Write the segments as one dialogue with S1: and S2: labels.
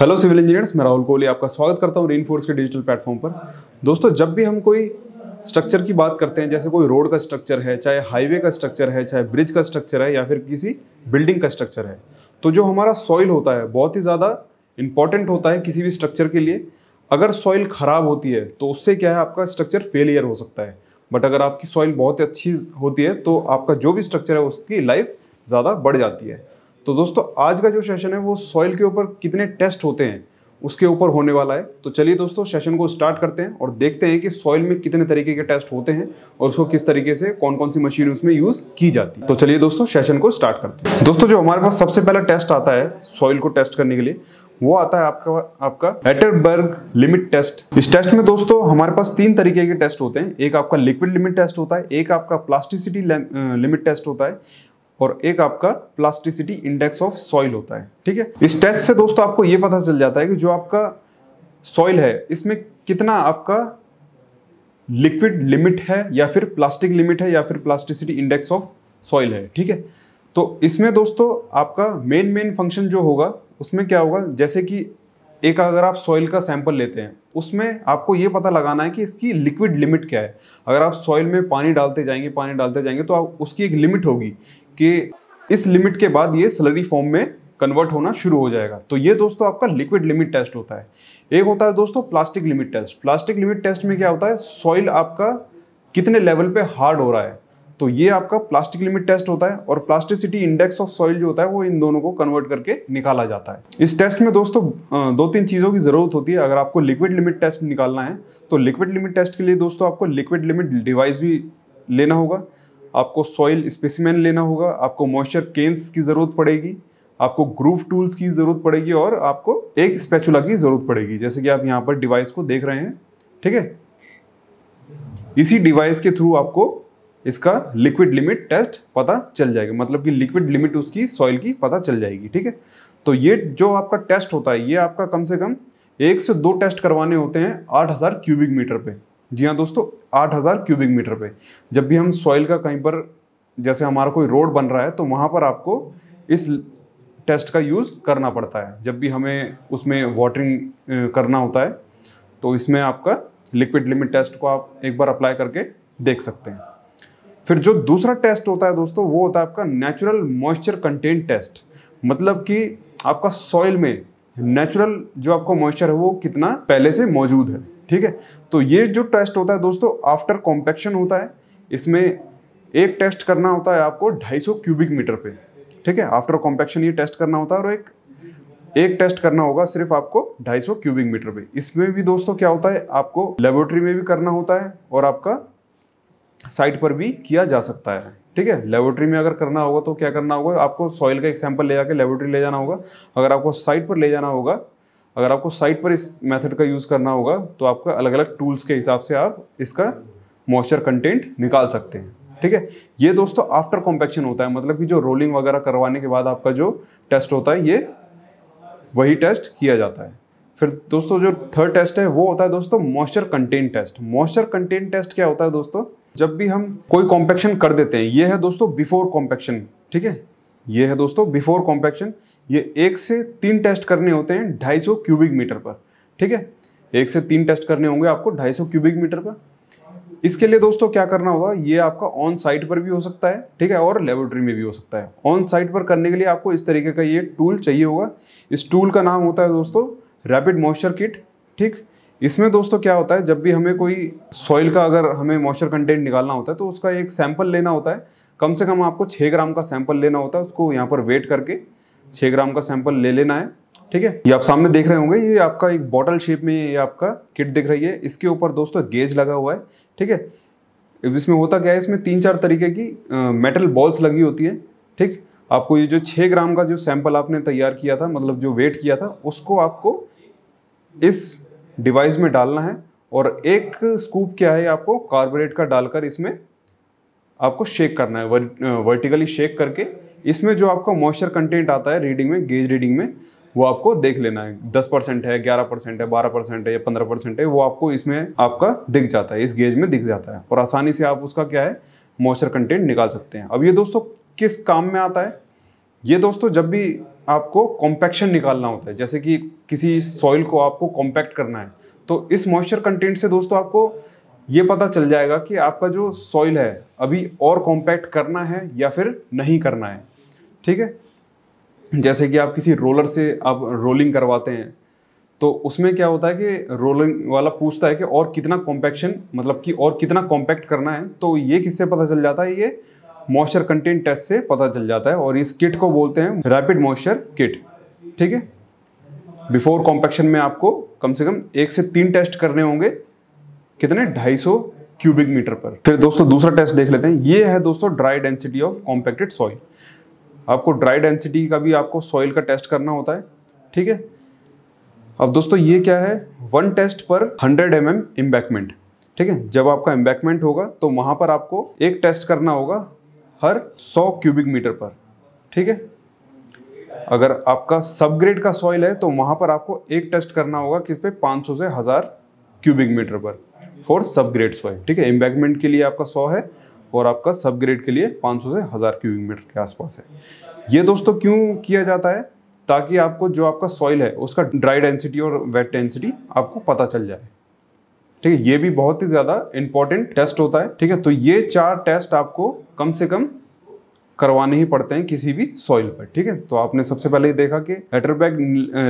S1: hello civil engineers मैं राहुल कोहली आपका स्वागत करता हूँ रेनफोर्स के डिजिटल प्लेटफॉर्म पर दोस्तों जब भी हम कोई स्ट्रक्चर की बात करते हैं जैसे कोई रोड का स्ट्रक्चर है चाहे हाईवे का स्ट्रक्चर है चाहे ब्रिज का स्ट्रक्चर है या फिर किसी बिल्डिंग का स्ट्रक्चर है तो जो हमारा सॉइल होता है बहुत ही ज़्यादा इंपॉर्टेंट होता है किसी भी स्ट्रक्चर के लिए अगर सॉइल ख़राब होती है तो उससे क्या है आपका स्ट्रक्चर फेलियर हो सकता है बट अगर आपकी सॉइल बहुत अच्छी होती है तो आपका जो भी स्ट्रक्चर है उसकी लाइफ ज़्यादा बढ़ जाती है तो दोस्तों आज का जो सेशन है वो सॉइल के ऊपर कितने टेस्ट होते हैं उसके ऊपर होने वाला है तो चलिए दोस्तों सेशन को स्टार्ट करते हैं और देखते हैं कि सॉइल में कितने तरीके के टेस्ट होते हैं और उसको किस तरीके से कौन कौन सी मशीन उसमें यूज़ की जाती है तो चलिए दोस्तों सेशन को स्टार्ट करते हैं दोस्तों जो हमारे पास सबसे पहला टेस्ट आता है सॉइल को टेस्ट करने के लिए वो आता है आपका आपका एटरबर्ग लिमिट टेस्ट इस टेस्ट में दोस्तों हमारे पास तीन तरीके के टेस्ट होते हैं एक आपका लिक्विड लिमिट टेस्ट होता है एक आपका प्लास्टिसिटी लिमिट टेस्ट होता है और एक आपका प्लास्टिसिटी इंडेक्स ऑफ सॉइल होता है ठीक है इस टेस्ट से दोस्तों आपको ये पता चल जाता है कि जो आपका सॉइल है इसमें कितना आपका लिक्विड लिमिट है या फिर प्लास्टिक लिमिट है या फिर प्लास्टिसिटी इंडेक्स ऑफ सॉइल है ठीक है तो इसमें दोस्तों आपका मेन मेन फंक्शन जो होगा उसमें क्या होगा जैसे कि एक अगर आप सॉइल का सैंपल लेते हैं उसमें आपको ये पता लगाना है कि इसकी लिक्विड लिमिट क्या है अगर आप सॉइल में पानी डालते जाएंगे पानी डालते जाएंगे तो आप उसकी एक लिमिट होगी कि इस लिमिट के बाद ये सैलरी फॉर्म में कन्वर्ट होना शुरू हो जाएगा तो ये दोस्तों आपका लिक्विड लिमिट टेस्ट होता है एक होता है दोस्तों plastic limit test plastic limit test में क्या होता है सॉइल आपका कितने लेवल पे हार्ड हो रहा है तो ये आपका प्लास्टिक लिमिट टेस्ट होता है और प्लास्टिसिटी इंडेक्स ऑफ सॉइल जो होता है वो इन दोनों को कन्वर्ट करके निकाला जाता है इस टेस्ट में दोस्तों दो तीन चीज़ों की ज़रूरत होती है अगर आपको लिक्विड लिमिट टेस्ट निकालना है तो लिक्विड लिमिट टेस्ट के लिए दोस्तों आपको लिक्विड लिमिट डिवाइस भी लेना होगा आपको सॉइल स्पेसिमेन लेना होगा आपको मॉइस्चर केन्स की ज़रूरत पड़ेगी आपको ग्रूव टूल्स की ज़रूरत पड़ेगी और आपको एक स्पेचुला की ज़रूरत पड़ेगी जैसे कि आप यहाँ पर डिवाइस को देख रहे हैं ठीक है इसी डिवाइस के थ्रू आपको इसका लिक्विड लिमिट टेस्ट पता चल जाएगा मतलब कि लिक्विड लिमिट उसकी सॉइल की पता चल जाएगी ठीक है तो ये जो आपका टेस्ट होता है ये आपका कम से कम एक से दो टेस्ट करवाने होते हैं आठ हज़ार क्यूबिक मीटर पे जी हाँ दोस्तों हज़ार क्यूबिक मीटर पे जब भी हम सॉइल का कहीं पर जैसे हमारा कोई रोड बन रहा है तो वहाँ पर आपको इस टेस्ट का यूज़ करना पड़ता है जब भी हमें उसमें वाटरिंग करना होता है तो इसमें आपका लिक्विड लिमिट टेस्ट को आप एक बार अप्लाई करके देख सकते हैं फिर जो दूसरा टेस्ट होता है दोस्तों वो होता है आपका नेचुरल मॉइस्चर कंटेंट टेस्ट मतलब कि आपका सॉइल में नेचुरल जो आपका मॉइस्चर है वो कितना पहले से मौजूद है ठीक है तो ये जो टेस्ट होता है दोस्तों आफ्टर कॉम्पैक्शन होता है इसमें एक टेस्ट करना होता है आपको 250 क्यूबिक मीटर पे ठीक है आफ्टर कॉम्पैक्शन ये टेस्ट करना होता है और एक एक टेस्ट करना होगा सिर्फ आपको 250 क्यूबिक मीटर पे इसमें भी दोस्तों क्या होता है आपको लेबोरेटरी में भी करना होता है और आपका साइट पर भी किया जा सकता है ठीक है लेबोरेटरी में अगर करना होगा तो क्या करना होगा आपको सॉइल का एक सैंपल ले जाकर लेबोरेटरी ले जाना होगा अगर आपको साइट पर ले जाना होगा अगर आपको साइट पर इस मेथड का यूज़ करना होगा तो आपका अलग अलग टूल्स के हिसाब से आप इसका मॉइस्चर कंटेंट निकाल सकते हैं ठीक है ये दोस्तों आफ्टर कॉम्पेक्शन होता है मतलब कि जो रोलिंग वगैरह करवाने के बाद आपका जो टेस्ट होता है ये वही टेस्ट किया जाता है फिर दोस्तों जो थर्ड टेस्ट है वो होता है दोस्तों moisture content test moisture content test क्या होता है दोस्तों जब भी हम कोई कॉम्पेक्शन कर देते हैं ये है दोस्तों बिफोर कॉम्पेक्शन ठीक है ये है दोस्तों बिफोर कॉम्पैक्शन ये एक से तीन टेस्ट करने होते हैं ढाई सौ क्यूबिक मीटर पर ठीक है एक से तीन टेस्ट करने होंगे आपको ढाई सौ क्यूबिक मीटर पर इसके लिए दोस्तों क्या करना होगा ये आपका ऑन साइट पर भी हो सकता है ठीक है और लेबोरेटरी में भी हो सकता है ऑन साइट पर करने के लिए आपको इस तरीके का ये टूल चाहिए होगा इस टूल का नाम होता है दोस्तों रैपिड मॉइस्चर किट ठीक इसमें दोस्तों क्या होता है जब भी हमें कोई सॉइल का अगर हमें मॉइस्चर कंटेंट निकालना होता है तो उसका एक सैंपल लेना होता है कम से कम आपको छः ग्राम का सैंपल लेना होता है उसको यहाँ पर वेट करके छः ग्राम का सैंपल ले लेना है ठीक है ये आप सामने देख रहे होंगे ये आपका एक बॉटल शेप में ये आपका किट दिख रही है इसके ऊपर दोस्तों गेज लगा हुआ है ठीक है इसमें होता क्या है इसमें तीन चार तरीके की आ, मेटल बॉल्स लगी होती है ठीक आपको ये जो छः ग्राम का जो सैंपल आपने तैयार किया था मतलब जो वेट किया था उसको आपको इस डिवाइस में डालना है और एक स्कूप क्या है आपको कार्बोरेट का डालकर इसमें आपको शेक करना है वर्टिकली शेक करके इसमें जो आपका मॉइस्चर कंटेंट आता है रीडिंग में गेज रीडिंग में वो आपको देख लेना है दस परसेंट है ग्यारह परसेंट है बारह परसेंट है या पंद्रह परसेंट है वो आपको इसमें आपका दिख जाता है इस गेज में दिख जाता है और आसानी से आप उसका क्या है मॉइस्चर कंटेंट निकाल सकते हैं अब ये दोस्तों किस काम में आता है ये दोस्तों जब भी आपको कॉम्पैक्शन निकालना होता है जैसे कि किसी सॉइल को आपको कॉम्पैक्ट करना है तो इस मॉइस्चर कंटेंट से दोस्तों आपको ये पता चल जाएगा कि आपका जो सॉइल है अभी और कॉम्पैक्ट करना है या फिर नहीं करना है ठीक है जैसे कि आप किसी रोलर से आप रोलिंग करवाते हैं तो उसमें क्या होता है कि रोलिंग वाला पूछता है कि और कितना कॉम्पैक्शन मतलब कि और कितना कॉम्पैक्ट करना है तो ये किससे पता चल जाता है ये मॉइस्चर कंटेंट टेस्ट से पता चल जाता है और इस किट को बोलते हैं रैपिड मॉइस्चर किट ठीक है बिफोर कॉम्पैक्शन में आपको कम से कम एक से तीन टेस्ट करने होंगे कितने 250 क्यूबिक मीटर पर फिर दोस्तों दूसरा टेस्ट देख लेते हैं ये है दोस्तों dry density of compacted soil आपको ड्राई डेंसिटी का भी आपको सॉइल का टेस्ट करना होता है ठीक है अब दोस्तों ये क्या है वन टेस्ट पर 100 एम एम एम्बैकमेंट ठीक है जब आपका एम्बैकमेंट होगा तो वहां पर आपको एक टेस्ट करना होगा हर 100 क्यूबिक मीटर पर ठीक है अगर आपका सब ग्रेड का सॉइल है तो वहां पर आपको एक टेस्ट करना होगा किस पे 500 से हज़ार क्यूबिक मीटर पर फॉर सब ग्रेड सॉइल ठीक है एम्बैगमेंट के लिए आपका सौ है और आपका सब ग्रेड के लिए 500 से हज़ार क्यूबिक मीटर के आसपास है ये दोस्तों क्यों किया जाता है ताकि आपको जो आपका सॉइल है उसका ड्राई डेंसिटी और वेट डेंसिटी आपको पता चल जाए ठीक है ये भी बहुत ही ज़्यादा इंपॉर्टेंट टेस्ट होता है ठीक है तो ये चार टेस्ट आपको कम से कम करवाने ही पड़ते हैं किसी भी सॉइल पर ठीक है तो आपने सबसे पहले देखा कि एटरबैग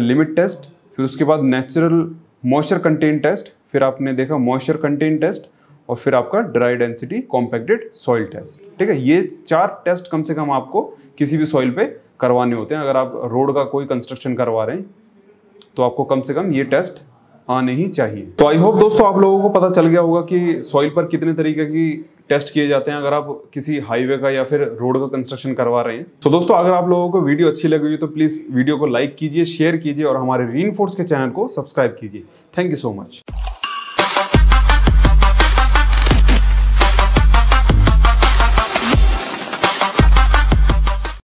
S1: लिमिट टेस्ट फिर उसके बाद नेचुरल मॉइस्चर कंटेंट टेस्ट फिर आपने देखा मॉइस्चर कंटेंट टेस्ट और फिर आपका dry density compacted soil test ठीक है ये चार टेस्ट कम से कम आपको किसी भी सॉइल पे करवाने होते हैं अगर आप रोड का कोई कंस्ट्रक्शन करवा रहे हैं तो आपको कम से कम ये टेस्ट आने ही चाहिए तो आई होप दोस्तों आप लोगों को पता चल गया होगा कि सॉइल पर कितने तरीके की टेस्ट किए जाते हैं अगर आप किसी हाईवे का या फिर रोड का कंस्ट्रक्शन करवा रहे हैं तो दोस्तों अगर आप लोगों को वीडियो अच्छी लगी हुई तो प्लीज़ वीडियो को लाइक कीजिए शेयर कीजिए और हमारे री के चैनल को सब्सक्राइब कीजिए थैंक यू सो मच